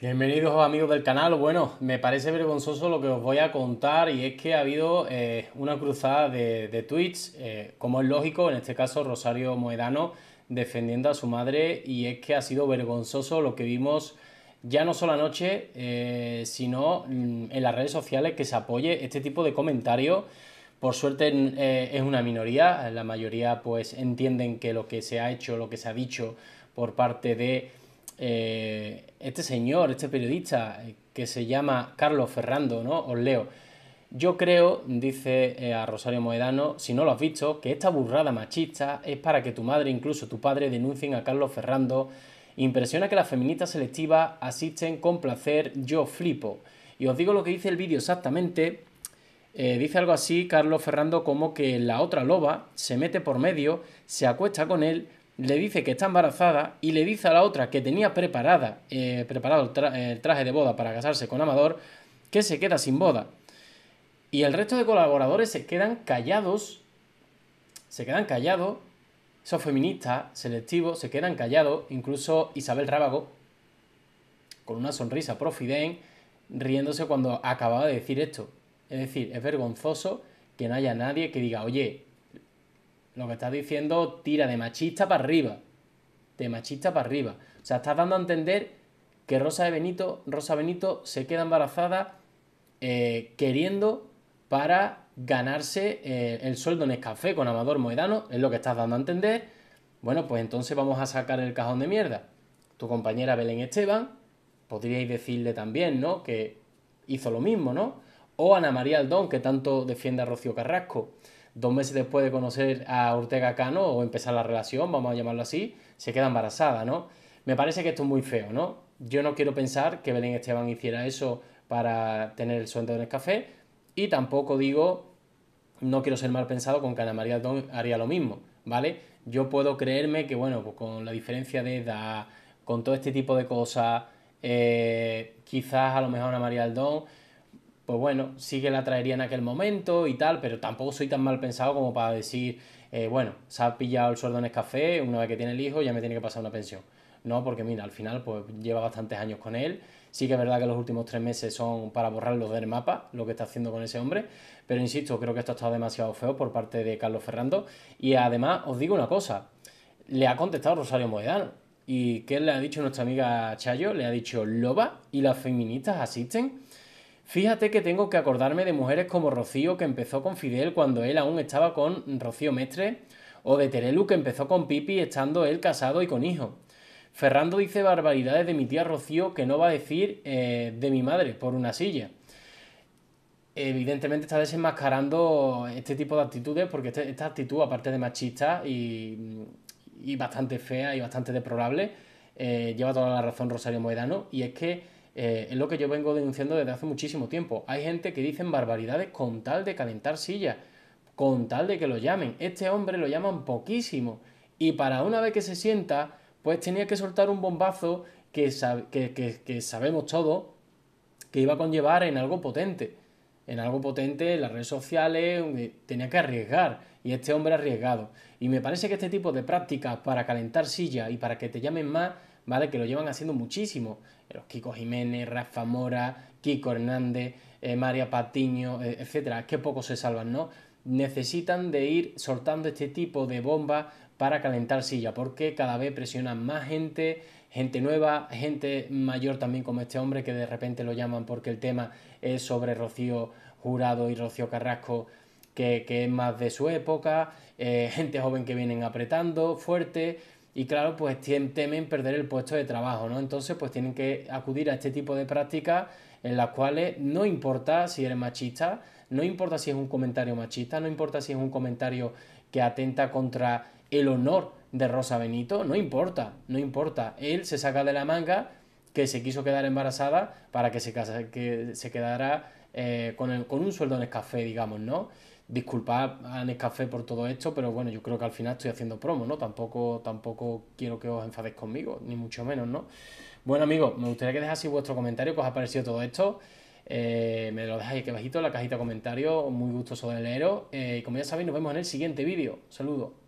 Bienvenidos amigos del canal. Bueno, me parece vergonzoso lo que os voy a contar y es que ha habido eh, una cruzada de, tweets, eh, como es lógico, en este caso Rosario Moedano defendiendo a su madre y es que ha sido vergonzoso lo que vimos ya no solo anoche, eh, sino mm, en las redes sociales que se apoye este tipo de comentarios por suerte eh, es una minoría, la mayoría pues entienden que lo que se ha hecho, lo que se ha dicho por parte de eh, este señor, este periodista eh, que se llama Carlos Ferrando, ¿no? Os leo. Yo creo, dice a Rosario Moedano, si no lo has visto, que esta burrada machista es para que tu madre, incluso tu padre, denuncien a Carlos Ferrando. Impresiona que las feministas selectivas asisten con placer, yo flipo. Y os digo lo que dice el vídeo exactamente eh, dice algo así Carlos Ferrando como que la otra loba se mete por medio, se acuesta con él, le dice que está embarazada y le dice a la otra que tenía preparada, eh, preparado el, traje de boda para casarse con Amador, que se queda sin boda. Y el resto de colaboradores se quedan callados, se quedan callados, son feministas selectivos se quedan callados, incluso Isabel Rábago, con una sonrisa profiden, riéndose cuando acababa de decir esto. Es decir, es vergonzoso que no haya nadie que diga, oye, lo que estás diciendo tira de machista para arriba. De machista para arriba. O sea, estás dando a entender que Rosa de Benito, Rosa Benito se queda embarazada eh, queriendo para ganarse eh, el sueldo en café con Amador Moedano, es lo que estás dando a entender. Bueno, pues entonces vamos a sacar el cajón de mierda. Tu compañera Belén Esteban, podríais decirle también, ¿no? Que hizo lo mismo, ¿no? o Ana María Aldón, que tanto defiende a Rocío Carrasco. Dos meses después de conocer a Ortega Cano o empezar la relación, vamos a llamarlo así, se queda embarazada, ¿no? Me parece que esto es muy feo, ¿no? Yo no quiero pensar que Belén Esteban hiciera eso para tener el sueldo en el café y tampoco digo, no quiero ser mal pensado con que Ana María Aldón haría lo mismo, ¿vale? Yo puedo creerme que, bueno, pues con la diferencia de edad, con todo este tipo de cosas, eh, quizás a lo mejor Ana María Aldón pues bueno, sí que la traería en aquel momento y tal, pero tampoco soy tan mal pensado como para decir, eh, bueno, se ha pillado el sueldo en café, una vez que tiene el hijo ya me tiene que pasar una pensión. No, porque mira, al final pues lleva bastantes años con él, sí que es verdad que los últimos tres meses son para borrarlos del mapa, lo que está haciendo con ese hombre, pero insisto, creo que esto ha estado demasiado feo por parte de Carlos Ferrando y además os digo una cosa, le ha contestado Rosario Moedano. ¿Y qué le ha dicho nuestra amiga Chayo? Le ha dicho loba y las feministas asisten. Fíjate que tengo que acordarme de mujeres como Rocío, que empezó con Fidel cuando él aún estaba con Rocío Mestre, o de Terelu, que empezó con Pipi estando él casado y con hijo. Ferrando dice barbaridades de mi tía Rocío que no va a decir eh, de mi madre por una silla. Evidentemente está desenmascarando este tipo de actitudes porque este, esta actitud, aparte de machista y, y bastante fea y bastante deplorable, eh, lleva toda la razón Rosario Moedano y es que eh, es lo que yo vengo denunciando desde hace muchísimo tiempo. Hay gente que dicen barbaridades con tal de calentar sillas, con tal de que lo llamen. Este hombre lo llaman poquísimo. Y para una vez que se sienta, pues tenía que soltar un bombazo que, que, sabemos todos que iba a conllevar en algo potente. En algo potente, en las redes sociales, eh, tenía que arriesgar. Y este hombre arriesgado. Y me parece que este tipo de prácticas para calentar sillas y para que te llamen más ¿vale? Que lo llevan haciendo muchísimo. Los Kiko Jiménez, Rafa Mora, Kiko Hernández, eh, María Patiño, eh, etcétera. Qué pocos se salvan, ¿no? Necesitan de ir soltando este tipo de bombas para calentar silla, porque cada vez presionan más gente, gente nueva, gente mayor también como este hombre que de repente lo llaman porque el tema es sobre Rocío Jurado y Rocío Carrasco, que, es más de su época, eh, gente joven que vienen apretando fuerte y claro, pues temen perder el puesto de trabajo, ¿no? Entonces, pues tienen que acudir a este tipo de prácticas en las cuales no importa si eres machista, no importa si es un comentario machista, no importa si es un comentario que atenta contra el honor de Rosa Benito, no importa, no importa. Él se saca de la manga que se quiso quedar embarazada para que se, que se quedara eh, con, el, con un sueldo en Escafé, digamos, ¿no? Disculpad a Nescafé por todo esto, pero bueno, yo creo que al final estoy haciendo promo, ¿no? Tampoco, tampoco quiero que os enfadéis conmigo, ni mucho menos, ¿no? Bueno, amigos, me gustaría que dejaseis vuestro comentario, que os ha parecido todo esto. Eh, me lo dejáis aquí bajito en la cajita de comentarios, muy gustoso de leeros. Eh, y como ya sabéis, nos vemos en el siguiente vídeo. Saludos.